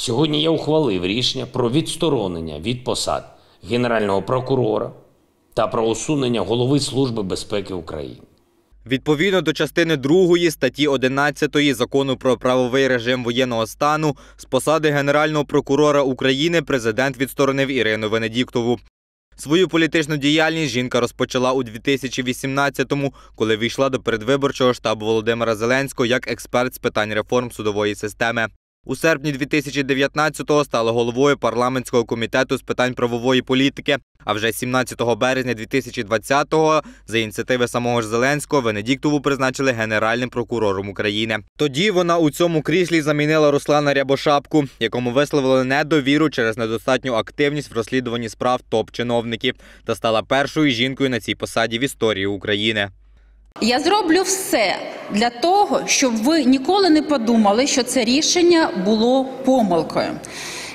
Сьогодні я ухвалив рішення про відсторонення від посад Генерального прокурора та про усунення голови Служби безпеки України. Відповідно до частини 2 статті 11 закону про правовий режим воєнного стану з посади Генерального прокурора України президент відсторонив Ірину Венедіктову. Свою політичну діяльність жінка розпочала у 2018-му, коли війшла до передвиборчого штабу Володимира Зеленського як експерт з питань реформ судової системи. У серпні 2019-го стала головою парламентського комітету з питань правової політики. А вже 17 березня 2020-го за ініціативи самого ж Зеленського Венедіктову призначили генеральним прокурором України. Тоді вона у цьому кріслі замінила Руслана Рябошапку, якому висловили недовіру через недостатню активність в розслідуванні справ топ-чиновників, та стала першою жінкою на цій посаді в історії України. Я зроблю все для того, щоб ви ніколи не подумали, що це рішення було помилкою.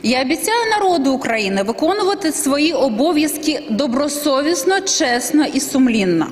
Я обіцяю народу України виконувати свої обов'язки добросовісно, чесно і сумлінно.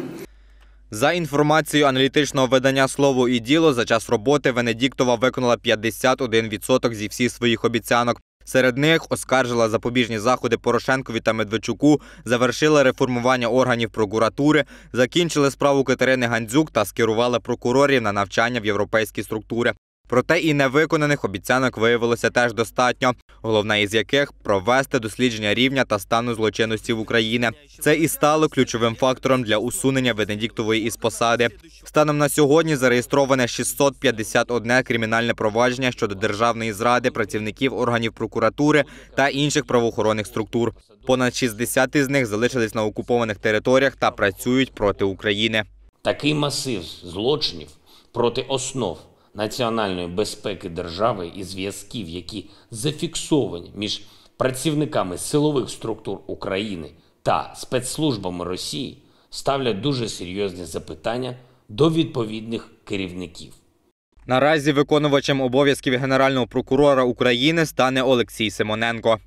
За інформацією аналітичного видання слово і діло за час роботи Венедіктова виконала 51% зі всіх своїх обіцянок. Серед них оскаржила запобіжні заходи Порошенкові та Медведчуку, завершила реформування органів прокуратури, закінчили справу Катерини Гандзюк та скерували прокурорів на навчання в європейські структури. Проте і невиконаних обіцянок виявилося теж достатньо. Головне із яких провести дослідження рівня та стану злочинності в Україні. Це і стало ключовим фактором для усунення Венедіктової із посади. Станом на сьогодні зареєстроване 651 кримінальне провадження щодо державної зради, працівників органів прокуратури та інших правоохоронних структур. Понад 60 із них залишились на окупованих територіях та працюють проти України. Такий масив злочинів проти основ національної безпеки держави і зв'язків, які зафіксовані між працівниками силових структур України та спецслужбами Росії, ставлять дуже серйозні запитання до відповідних керівників. Наразі виконувачем обов'язків генерального прокурора України стане Олексій Симоненко.